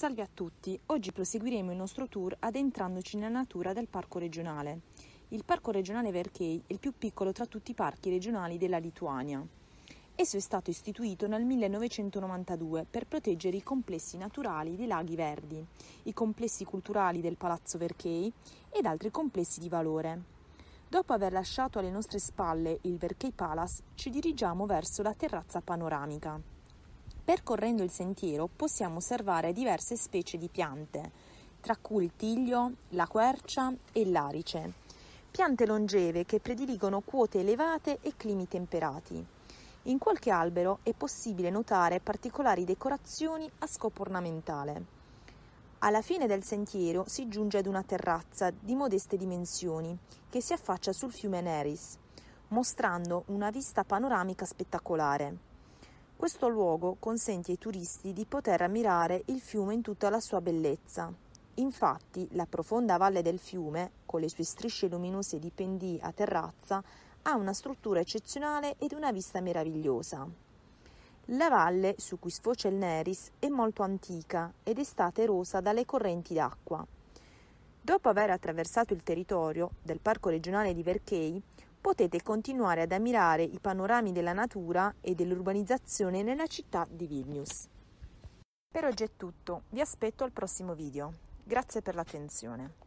Salve a tutti, oggi proseguiremo il nostro tour adentrandoci nella natura del parco regionale. Il parco regionale Verkei è il più piccolo tra tutti i parchi regionali della Lituania. Esso è stato istituito nel 1992 per proteggere i complessi naturali dei laghi verdi, i complessi culturali del Palazzo Verkei ed altri complessi di valore. Dopo aver lasciato alle nostre spalle il Verkei Palace, ci dirigiamo verso la terrazza panoramica. Percorrendo il sentiero possiamo osservare diverse specie di piante, tra cui il tiglio, la quercia e l'arice. Piante longeve che prediligono quote elevate e climi temperati. In qualche albero è possibile notare particolari decorazioni a scopo ornamentale. Alla fine del sentiero si giunge ad una terrazza di modeste dimensioni che si affaccia sul fiume Neris, mostrando una vista panoramica spettacolare. Questo luogo consente ai turisti di poter ammirare il fiume in tutta la sua bellezza. Infatti, la profonda valle del fiume, con le sue strisce luminose di pendii a terrazza, ha una struttura eccezionale ed una vista meravigliosa. La valle su cui sfocia il Neris è molto antica ed è stata erosa dalle correnti d'acqua. Dopo aver attraversato il territorio del Parco regionale di Verchei, potete continuare ad ammirare i panorami della natura e dell'urbanizzazione nella città di Vilnius. Per oggi è tutto, vi aspetto al prossimo video. Grazie per l'attenzione.